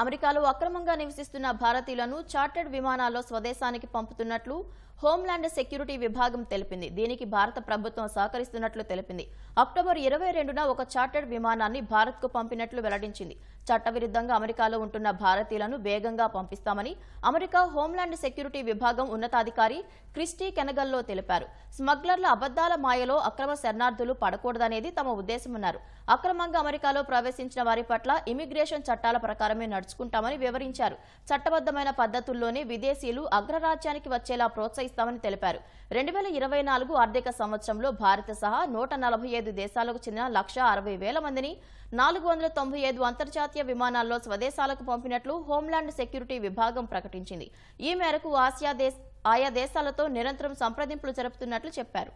అమెరికాలో అక్రమంగా నివసిస్తున్న భారతీయులను చార్టర్డ్ విమానాల్లో స్వదేశానికి పంపుతున్నట్లు హోంల్యాండ్ సెక్యూరిటీ విభాగం తెలిపింది దీనికి భారత ప్రభుత్వం సహకరిస్తున్నట్లు తెలిపింది అక్టోబర్ ఇరవై రెండున ఒక చార్టర్డ్ విమానాన్ని భారత్కు పంపినట్లు వెల్లడించింది చట్టవిరుద్ధంగా అమెరికాలో ఉంటున్న భారతీయులను వేగంగా పంపిస్తామని అమెరికా హోంల్యాండ్ సెక్యూరిటీ విభాగం ఉన్నతాధికారి క్రిస్టీ కెనగల్లో తెలిపారు స్మగ్లర్ల అబద్దాల మాయలో అక్రమ శరణార్థులు పడకూడదనేది తమ ఉద్దేశమన్నారు అక్రమంగా అమెరికాలో ప్రవేశించిన వారి పట్ల ఇమిగ్రేషన్ చట్టాల ప్రకారమే నడుచుకుంటామని వివరించారు చట్టబద్దమైన పద్ధతుల్లోనే విదేశీయులు అగ్రరాజ్యానికి వచ్చేలా ప్రోత్సహిస్తామని తెలిపారు రెండు వేల ఇరవై నాలుగు ఆర్థిక సంవత్సరంలో భారత సహా నూట నలభై ఐదు దేశాలకు చెందిన లక్ష అరవై వేల మందిని నాలుగు వందల తొంభై ఐదు అంతర్జాతీయ విమానాల్లో స్వదేశాలకు పంపినట్లు హోంలాండ్ సెక్యూరిటీ విభాగం ప్రకటించింది ఈ మేరకు ఆసియా ఆయా దేశాలతో నిరంతరం సంప్రదింపులు జరుపుతున్నట్లు చెప్పారు